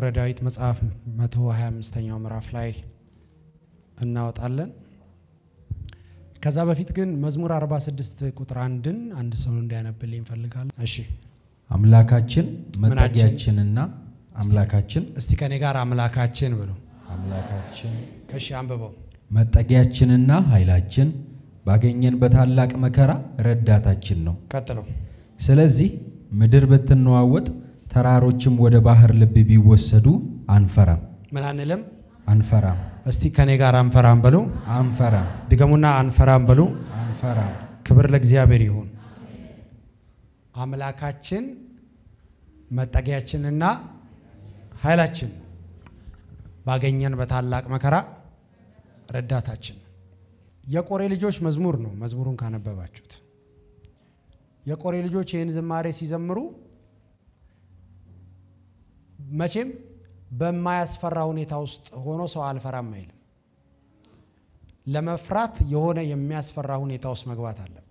መዝሙረ ዳዊት መጽሐፍ 125ኛው ምዕራፍ ላይ እናወጣለን። ከዛ በፊት ግን መዝሙር 46 ቁጥር አንድን አንድ ሰው እንዲያነብልኝ እንፈልጋለን። እሺ አምላካችን መጠጊያችንና አምላካችን እስቲ ከኔ ጋር አምላካችን ብሎ አምላካችን እሺ አንብበው መጠጊያችንና ኃይላችን ባገኘን በታላቅ መከራ ረዳታችን ነው። ቀጥሎ ስለዚህ ምድር ብትነዋወጥ ተራሮችም ወደ ባህር ልብ ቢወሰዱ አንፈራም። ምን አንልም? አንፈራም። እስቲ ከኔ ጋር አንፈራም በሉ። አንፈራም። ድገሙና አንፈራም በሉ። አንፈራም። ክብር ለእግዚአብሔር ይሁን። አምላካችን መጠጊያችንና ኃይላችን ባገኘን በታላቅ መከራ ረዳታችን። የቆሬ ልጆች መዝሙር ነው። መዝሙሩን ካነበባችሁት የቆሬ ልጆች ይህን ዝማሬ ሲዘምሩ መቼም በማያስፈራ ሁኔታ ውስጥ ሆኖ ሰው አልፈራም አይልም። ለመፍራት የሆነ የሚያስፈራ ሁኔታ ውስጥ መግባት አለብ።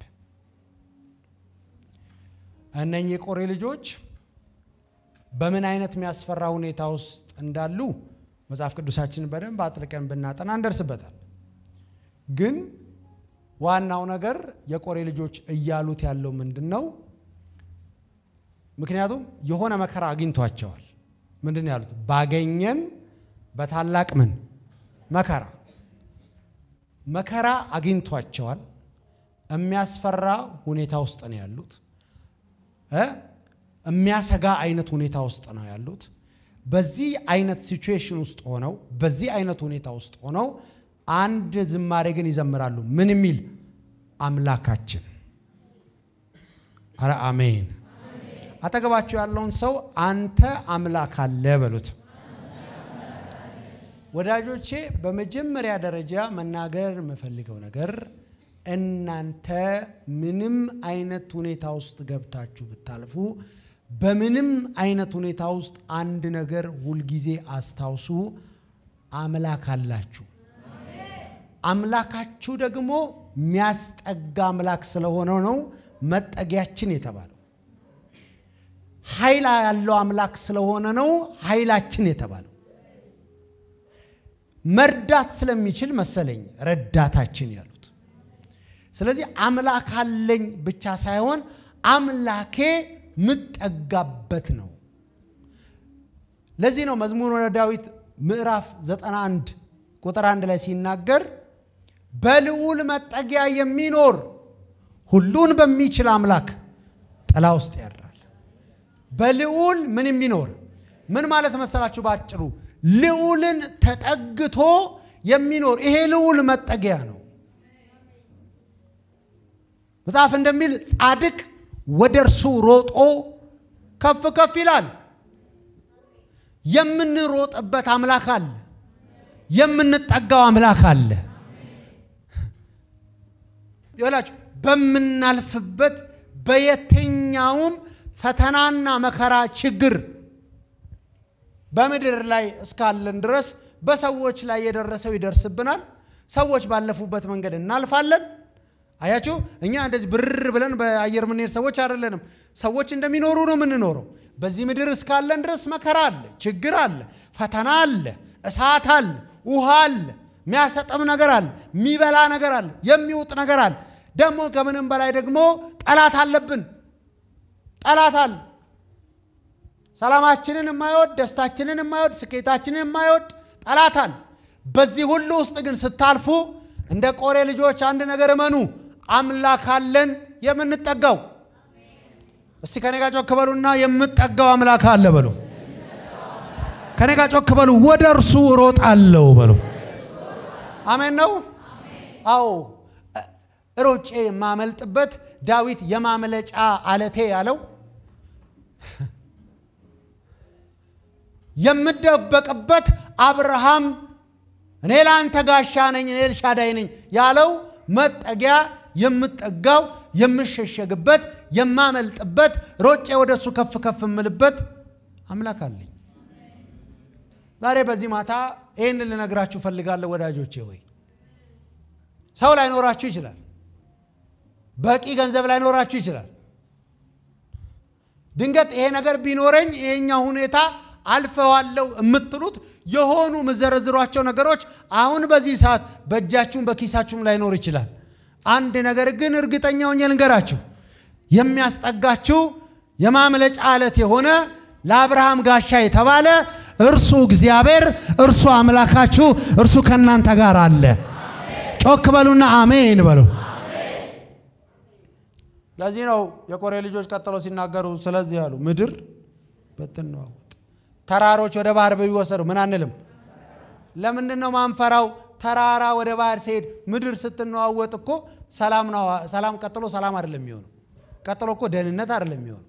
እነኚህ የቆሬ ልጆች በምን አይነት የሚያስፈራ ሁኔታ ውስጥ እንዳሉ መጽሐፍ ቅዱሳችንን በደንብ አጥልቀን ብናጠና እንደርስበታል። ግን ዋናው ነገር የቆሬ ልጆች እያሉት ያለው ምንድን ነው? ምክንያቱም የሆነ መከራ አግኝቷቸዋል። ምንድን ያሉት? ባገኘን በታላቅ ምን መከራ መከራ አግኝቷቸዋል። የሚያስፈራ ሁኔታ ውስጥ ነው ያሉት። የሚያሰጋ አይነት ሁኔታ ውስጥ ነው ያሉት። በዚህ አይነት ሲቹዌሽን ውስጥ ሆነው በዚህ አይነት ሁኔታ ውስጥ ሆነው አንድ ዝማሬ ግን ይዘምራሉ። ምን የሚል አምላካችን። አረ አሜን አጠገባቸው ያለውን ሰው አንተ አምላክ አለ በሉት። ወዳጆቼ በመጀመሪያ ደረጃ መናገር የምፈልገው ነገር እናንተ ምንም አይነት ሁኔታ ውስጥ ገብታችሁ ብታልፉ በምንም አይነት ሁኔታ ውስጥ አንድ ነገር ሁልጊዜ አስታውሱ፣ አምላክ አላችሁ። አምላካችሁ ደግሞ የሚያስጠጋ አምላክ ስለሆነ ነው መጠጊያችን የተባለው። ኃይል ያለው አምላክ ስለሆነ ነው ኃይላችን የተባለው። መርዳት ስለሚችል መሰለኝ ረዳታችን ያሉት። ስለዚህ አምላክ አለኝ ብቻ ሳይሆን አምላኬ ምጠጋበት ነው። ለዚህ ነው መዝሙረ ዳዊት ምዕራፍ 91 ቁጥር 1 ላይ ሲናገር በልዑል መጠጊያ የሚኖር ሁሉን በሚችል አምላክ ጥላ ውስጥ ያድራል። በልዑል ምን የሚኖር ምን ማለት መሰላችሁ? ባጭሩ ልዑልን ተጠግቶ የሚኖር ይሄ ልዑል መጠጊያ ነው። መጽሐፍ እንደሚል ጻድቅ ወደ እርሱ ሮጦ ከፍ ከፍ ይላል። የምንሮጥበት አምላክ አለ። የምንጠጋው አምላክ አለ። ይላችሁ በምናልፍበት በየትኛውም ፈተናና መከራ ችግር በምድር ላይ እስካለን ድረስ በሰዎች ላይ የደረሰው ይደርስብናል። ሰዎች ባለፉበት መንገድ እናልፋለን። አያችሁ፣ እኛ እንደዚህ ብር ብለን በአየር የምንሄድ ሰዎች አይደለንም። ሰዎች እንደሚኖሩ ነው የምንኖረው። በዚህ ምድር እስካለን ድረስ መከራ አለ፣ ችግር አለ፣ ፈተና አለ፣ እሳት አለ፣ ውሃ አለ፣ የሚያሰጠም ነገር አለ፣ የሚበላ ነገር አለ፣ የሚውጥ ነገር አለ። ደግሞ ከምንም በላይ ደግሞ ጠላት አለብን። ጠላት አለ። ሰላማችንን የማይወድ ደስታችንን የማይወድ ስኬታችንን የማይወድ ጠላት አለ። በዚህ ሁሉ ውስጥ ግን ስታልፉ እንደ ቆሬ ልጆች አንድ ነገር እመኑ፣ አምላክ አለን የምንጠጋው። እስቲ ከኔ ጋር ጮክ በሉና የምጠጋው አምላክ አለ በሉ። ከኔ ጋር ጮክ በሉ። ወደ እርሱ እሮጣለሁ በሉ። አሜን ነው። አዎ ሮጬ የማመልጥበት ዳዊት የማምለጫ አለቴ ያለው የምደበቅበት አብርሃም እኔ ለአንተ ጋሻ ነኝ፣ እኔ ልሻዳይ ነኝ ያለው መጠጊያ የምጠጋው የምሸሸግበት የማመልጥበት ሮጬ ወደ እሱ ከፍ ከፍ የምልበት አምላክ አለኝ። ዛሬ በዚህ ማታ ይህን ልነግራችሁ ፈልጋለሁ ወዳጆቼ። ወይ ሰው ላይኖራችሁ ይችላል። በቂ ገንዘብ ላይኖራችሁ ይችላል። ድንገት ይሄ ነገር ቢኖረኝ ይሄኛው ሁኔታ አልፈዋለው የምትሉት የሆኑ የምዘረዝሯቸው ነገሮች አሁን በዚህ ሰዓት በእጃችሁም በኪሳችሁም ላይኖር ይችላል። አንድ ነገር ግን እርግጠኛ ሆኜ ልንገራችሁ፣ የሚያስጠጋችሁ የማምለጫ አለት የሆነ ለአብርሃም ጋሻ የተባለ እርሱ እግዚአብሔር፣ እርሱ አምላካችሁ፣ እርሱ ከእናንተ ጋር አለ። ጮክ በሉና አሜን በሉ። ለዚህ ነው የቆሬ ልጆች ቀጥለው ሲናገሩ ስለዚህ ያሉ ምድር በትነዋወጥ ተራሮች ወደ ባህር ቢወሰዱ ምን አንልም። ለምንድን ነው ማንፈራው? ተራራ ወደ ባህር ሲሄድ ምድር ስትነዋወጥ እኮ ሰላም ነው። ሰላም ቀጥሎ ሰላም አይደለም የሚሆነው። ቀጥሎ እኮ ደህንነት አይደለም የሚሆነው።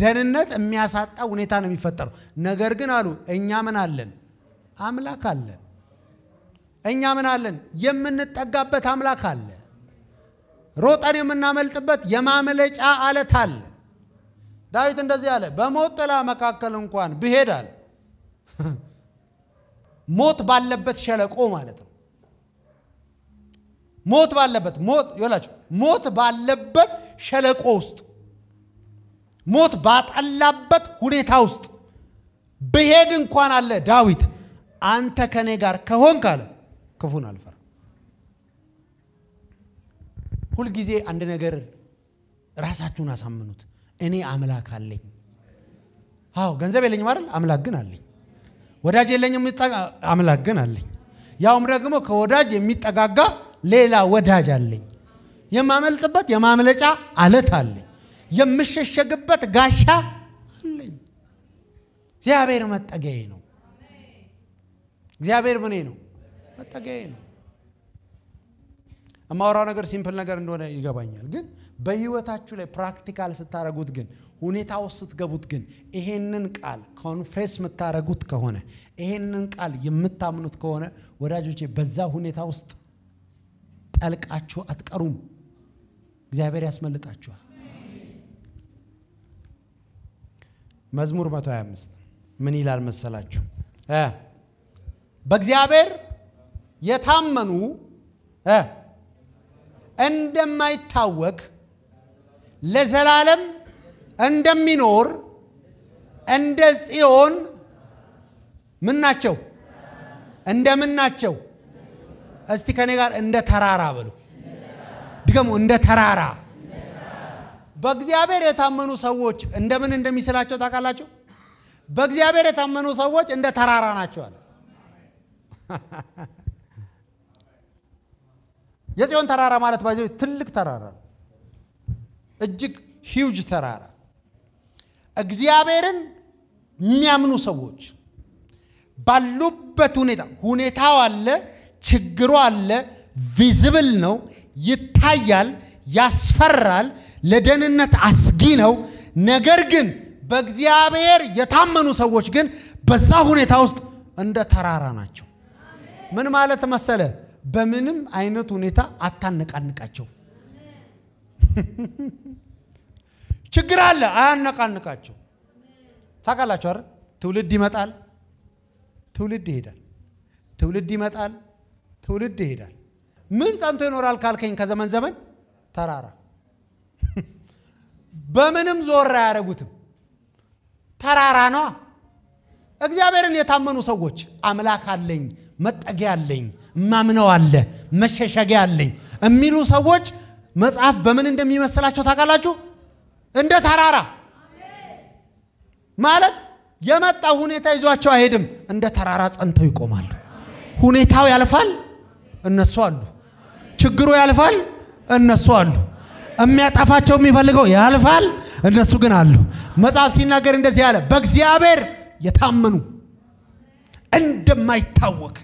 ደህንነት የሚያሳጣ ሁኔታ ነው የሚፈጠረው። ነገር ግን አሉ እኛ ምን አለን? አምላክ አለን። እኛ ምን አለን? የምንጠጋበት አምላክ አለ። ሮጠን የምናመልጥበት የማምለጫ አለት አለ። ዳዊት እንደዚህ አለ፣ በሞት ጥላ መካከል እንኳን ብሄድ አለ ሞት ባለበት ሸለቆ ማለት ነው። ሞት ባለበት ሞት ይላችሁ ሞት ባለበት ሸለቆ ውስጥ ሞት ባጠላበት ሁኔታ ውስጥ ብሄድ እንኳን አለ ዳዊት አንተ ከኔ ጋር ከሆንክ አለ ክፉን አልፈራ ሁልጊዜ አንድ ነገር ራሳችሁን አሳምኑት። እኔ አምላክ አለኝ። አዎ ገንዘብ የለኝም አይደል? አምላክ ግን አለኝ። ወዳጅ የለኝም፣ አምላክ ግን አለኝ። ያውም ደግሞ ከወዳጅ የሚጠጋጋ ሌላ ወዳጅ አለኝ። የማመልጥበት የማምለጫ አለት አለኝ። የምሸሸግበት ጋሻ አለኝ። እግዚአብሔር መጠገዬ ነው። እግዚአብሔር ምኔ ነው? መጠገዬ ነው። እማወራው ነገር ሲምፕል ነገር እንደሆነ ይገባኛል። ግን በህይወታችሁ ላይ ፕራክቲካል ስታረጉት ግን ሁኔታ ውስጥ ስትገቡት ግን ይሄንን ቃል ኮንፌስ የምታረጉት ከሆነ ይሄንን ቃል የምታምኑት ከሆነ ወዳጆቼ በዛ ሁኔታ ውስጥ ጠልቃችሁ አትቀሩም። እግዚአብሔር ያስመልጣችኋል። መዝሙር 125 ምን ይላል መሰላችሁ? በእግዚአብሔር የታመኑ እንደማይታወክ ለዘላለም እንደሚኖር እንደ ጽዮን ምን ናቸው? እንደምን ናቸው? እስቲ ከኔ ጋር እንደ ተራራ ብሉ። ድገሙ፣ እንደ ተራራ። በእግዚአብሔር የታመኑ ሰዎች እንደምን እንደሚስላቸው ታውቃላችሁ? በእግዚአብሔር የታመኑ ሰዎች እንደ ተራራ አለ የጽዮን ተራራ ማለት ባይዘ ትልቅ ተራራ ነው። እጅግ ሂውጅ ተራራ እግዚአብሔርን የሚያምኑ ሰዎች ባሉበት ሁኔታ ሁኔታው አለ፣ ችግሩ አለ፣ ቪዝብል ነው፣ ይታያል፣ ያስፈራል፣ ለደህንነት አስጊ ነው። ነገር ግን በእግዚአብሔር የታመኑ ሰዎች ግን በዛ ሁኔታ ውስጥ እንደ ተራራ ናቸው። ምን ማለት መሰለ? በምንም አይነት ሁኔታ አታነቃንቃቸው። ችግር አለ፣ አያነቃንቃቸው። ታውቃላችሁ አይደል? ትውልድ ይመጣል፣ ትውልድ ይሄዳል፣ ትውልድ ይመጣል፣ ትውልድ ይሄዳል። ምን ጸንቶ ይኖራል ካልከኝ ከዘመን ዘመን ተራራ በምንም ዞር አያደረጉትም? ተራራ ነዋ። እግዚአብሔርን የታመኑ ሰዎች አምላክ አለኝ መጠጊያ አለኝ ማምነው አለ መሸሸጊያ አለኝ የሚሉ ሰዎች መጽሐፍ በምን እንደሚመስላቸው ታውቃላችሁ? እንደ ተራራ ማለት የመጣ ሁኔታ ይዟቸው አይሄድም። እንደ ተራራ ጸንተው ይቆማሉ። ሁኔታው ያልፋል፣ እነሱ አሉ። ችግሩ ያልፋል፣ እነሱ አሉ። የሚያጠፋቸው የሚፈልገው ያልፋል፣ እነሱ ግን አሉ። መጽሐፍ ሲናገር እንደዚህ አለ፣ በእግዚአብሔር የታመኑ እንደማይታወቅ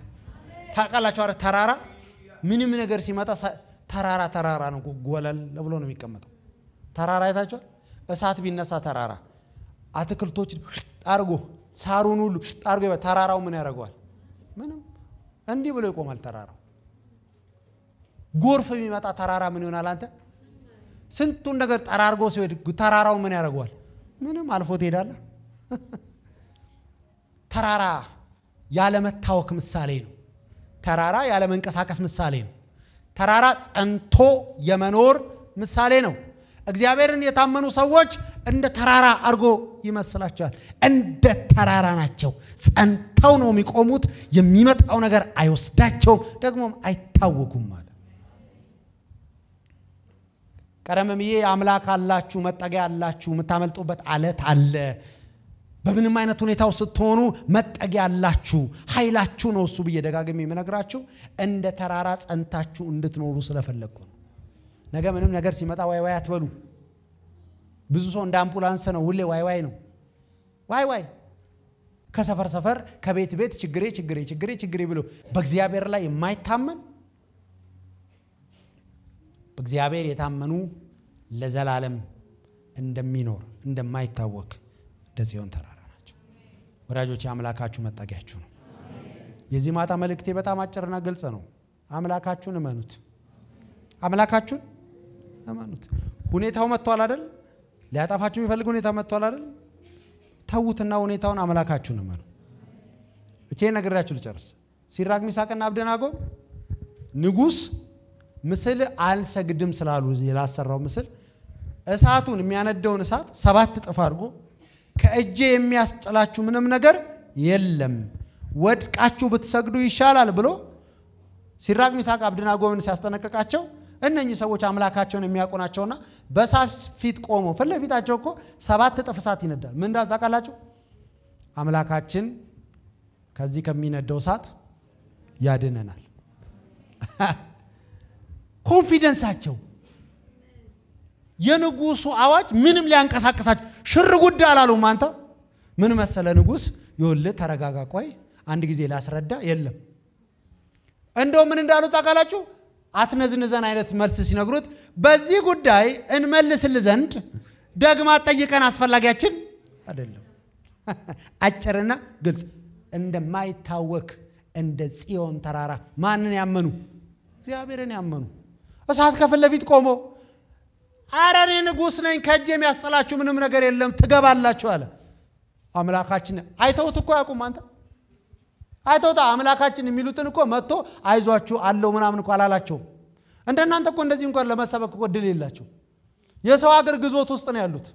ታውቃላችሁ። አረ ተራራ ምንም ነገር ሲመጣ ተራራ ተራራ ነው፣ ጎለል ብሎ ነው የሚቀመጠው። ተራራ አይታችኋል? እሳት ቢነሳ ተራራ አትክልቶች አርጎ ሳሩን ሁሉ አርጎ ተራራው ምን ያደርገዋል? ምንም እንዲህ ብሎ ይቆማል ተራራው። ጎርፍ የሚመጣ ተራራ ምን ይሆናል? አንተ ስንቱን ነገር ጠራርጎ ሲሄድ ተራራው ምን ያደርገዋል? ምንም አልፎ ትሄዳለህ። ተራራ ያለመታወክ ምሳሌ ነው። ተራራ ያለመንቀሳቀስ ምሳሌ ነው። ተራራ ጸንቶ የመኖር ምሳሌ ነው። እግዚአብሔርን የታመኑ ሰዎች እንደ ተራራ አድርጎ ይመስላቸዋል። እንደ ተራራ ናቸው። ጸንተው ነው የሚቆሙት። የሚመጣው ነገር አይወስዳቸውም፣ ደግሞም አይታወጉም አለ። ቀደም ብዬ አምላክ አላችሁ፣ መጠጊያ አላችሁ፣ የምታመልጡበት አለት አለ በምንም አይነት ሁኔታው ስትሆኑ መጠጊያ አላችሁ። ኃይላችሁ ነው እሱ ብዬ ደጋግሜ የምነግራችሁ እንደ ተራራ ጸንታችሁ እንድትኖሩ ስለፈለግኩ ነው። ነገ ምንም ነገር ሲመጣ ዋይ ዋይ አትበሉ። ብዙ ሰው እንደ አምቡላንስ ነው፣ ሁሌ ዋይ ዋይ ነው። ዋይ ዋይ ከሰፈር ሰፈር ከቤት ቤት ችግሬ ችግሬ ችግሬ ችግሬ ብሎ በእግዚአብሔር ላይ የማይታመን በእግዚአብሔር የታመኑ ለዘላለም እንደሚኖር እንደማይታወክ ደጽዮን ተራራ ወዳጆች አምላካችሁ መጠጊያችሁ ነው። የዚህ ማታ መልእክቴ በጣም አጭርና ግልጽ ነው። አምላካችሁን እመኑት። አምላካችሁን እመኑት። ሁኔታው መጥቷል አይደል? ሊያጠፋችሁ የሚፈልግ ሁኔታ መጥቷል አይደል? ተዉትና ሁኔታውን አምላካችሁን እመኑ። እቼ ነግራችሁ ልጨርስ። ሲራቅ ሚሳቅና አብደናጎ ንጉሥ ምስል አልሰግድም ስላሉ ላሰራው ምስል እሳቱን የሚያነደውን እሳት ሰባት እጥፍ አድርጎ ከእጄ የሚያስጥላችሁ ምንም ነገር የለም፣ ወድቃችሁ ብትሰግዱ ይሻላል ብሎ ሲድራቅ ሚሳቅ አብድናጎምን ሲያስጠነቀቃቸው እነኚህ ሰዎች አምላካቸውን የሚያውቁ ናቸውና ፊት ቆመው ፊት ለፊታቸው እኮ ሰባት እጥፍ እሳት ይነዳል። ምን ታውቃላችሁ? አምላካችን ከዚህ ከሚነደው እሳት ያድነናል። ኮንፊደንሳቸው የንጉሱ አዋጅ ምንም ሊያንቀሳቀሳቸው ሽር ጉድ አላሉም። አንተ ምን መሰለ ንጉሥ፣ ይወል ተረጋጋ፣ ቆይ አንድ ጊዜ ላስረዳ። የለም እንደው ምን እንዳሉት አካላችሁ አትነዝንዘን አይነት መልስ ሲነግሩት በዚህ ጉዳይ እንመልስል ዘንድ ደግማ ጠይቀን አስፈላጊያችን አይደለም። አጭርና ግልጽ እንደማይታወክ እንደ ጽዮን ተራራ ማንን ያመኑ? እግዚአብሔርን ያመኑ እሳት ከፊት ለፊት ቆሞ አረ እኔ ንጉሥ ነኝ ከእጅ የሚያስጠላችሁ ምንም ነገር የለም ትገባላችሁ አለ አምላካችን። አይተውት እኮ አያውቁም። አንተ አይተውት አምላካችን የሚሉትን እኮ መጥቶ አይዟችሁ አለው ምናምን እኮ አላላቸውም። እንደናንተ እኮ እንደዚህ እንኳን ለመሰበክ እኮ ድል የላቸው። የሰው አገር ግዞት ውስጥ ነው ያሉት።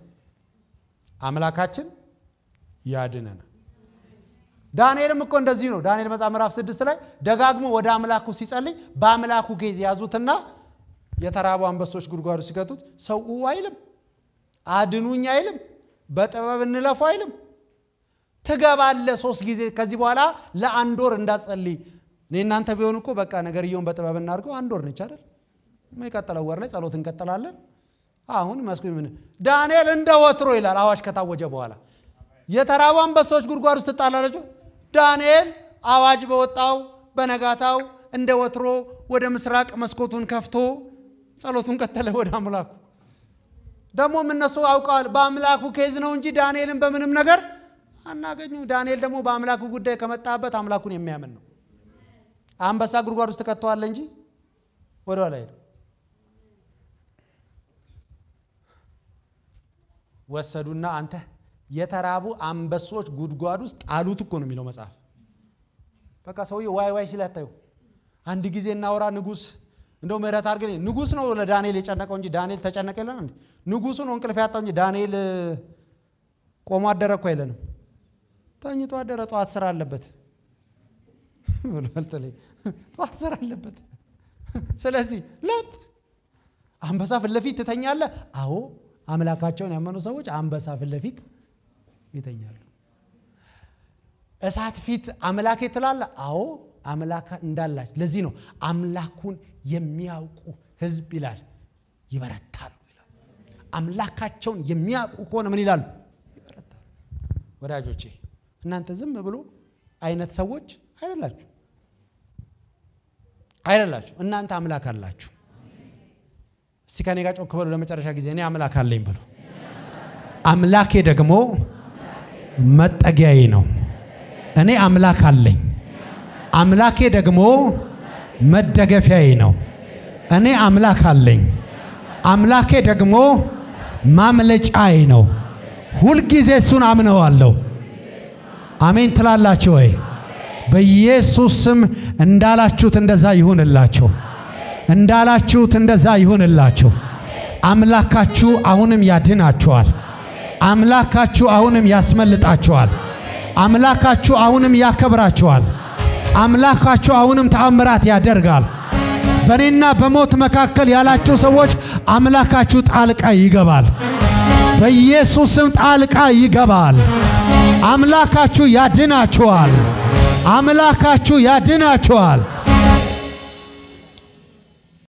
አምላካችን ያድነናል። ዳንኤልም እኮ እንደዚህ ነው። ዳንኤል መጽሐፍ ምዕራፍ ስድስት ላይ ደጋግሞ ወደ አምላኩ ሲጸልይ በአምላኩ ጌዝ ያዙትና የተራቡ አንበሶች ጉድጓዱ ሲከቱት ሰው ው አይልም፣ አድኑኝ አይልም፣ በጥበብ እንለፉ አይልም። ትገባለ ሶስት ጊዜ ከዚህ በኋላ ለአንድ ወር እንዳጸልይ እኔ እናንተ ቢሆን እኮ በቃ ነገርየውን በጥበብ እናድርገው። አንድ ወር ነች አይደል? የሚቀጥለው ወር ላይ ጸሎት እንቀጥላለን። አሁን መስኩ ምን ዳንኤል እንደ ወትሮ ይላል አዋጅ ከታወጀ በኋላ የተራቡ አንበሶች ጉድጓድ ውስጥ ትጣላለችው። ዳንኤል አዋጅ በወጣው በነጋታው እንደ ወትሮ ወደ ምስራቅ መስኮቱን ከፍቶ ጸሎቱን ቀጠለ ወደ አምላኩ። ደግሞም እነሱ አውቀዋል በአምላኩ ኬዝ ነው እንጂ ዳንኤልን በምንም ነገር አናገኙ። ዳንኤል ደግሞ በአምላኩ ጉዳይ ከመጣበት አምላኩን የሚያምን ነው። አንበሳ ጉድጓድ ውስጥ ከተዋለ እንጂ ወደ ኋላ ሄደ። ወሰዱና አንተ የተራቡ አንበሶች ጉድጓድ ውስጥ ጣሉት እኮ ነው የሚለው መጽሐፍ። በቃ ሰውዬ ዋይ ዋይ ሲላታዩ አንድ ጊዜ እናውራ ንጉሥ እንደው ምህረት አድርግልኝ። ንጉስ ነው ለዳንኤል የጨነቀው እንጂ ዳንኤል ተጨነቀ ይለናል። ንጉሱ ነው እንቅልፍ ያጣው እንጂ ዳንኤል ቆሞ አደረ እኮ አይለንም። ተኝቶ አደረ። ጠዋት ስራ አለበት ብሏል። ጠዋት ስራ አለበት። ስለዚህ ለጥ አንበሳ ፍለፊት ለፊት አዎ አምላካቸውን ያመኑ ሰዎች አንበሳ ፍለፊት ይተኛሉ። እሳት ፊት አምላኬ ትላለህ? አዎ አምላክ እንዳላች ለዚህ ነው አምላኩን የሚያውቁ ህዝብ ይላል ይበረታሉ ይላል። አምላካቸውን የሚያውቁ ከሆነ ምን ይላሉ? ይበረታሉ። ወዳጆቼ እናንተ ዝም ብሎ አይነት ሰዎች አይደላችሁ አይደላችሁ። እናንተ አምላክ አላችሁ። እስቲ ከኔ ጋር ጮክ በሉ ለመጨረሻ ጊዜ እኔ አምላክ አለኝ ብሎ አምላኬ ደግሞ መጠጊያዬ ነው። እኔ አምላክ አለኝ፣ አምላኬ ደግሞ መደገፊያዬ ነው። እኔ አምላክ አለኝ። አምላኬ ደግሞ ማምለጫዬ ነው። ሁልጊዜ እሱን አምነዋለሁ። አሜን ትላላችሁ ወይ? በኢየሱስ ስም እንዳላችሁት እንደዛ ይሁንላችሁ፣ እንዳላችሁት እንደዛ ይሁንላችሁ። አምላካችሁ አሁንም ያድናችኋል። አምላካችሁ አሁንም ያስመልጣችኋል። አምላካችሁ አሁንም ያከብራችኋል። አምላካቸው አሁንም ተአምራት ያደርጋል። በእኔና በሞት መካከል ያላቸው ሰዎች አምላካችሁ ጣልቃ ይገባል። በኢየሱስም ጣልቃ ይገባል። አምላካችሁ ያድናችኋል። አምላካችሁ ያድናችኋል።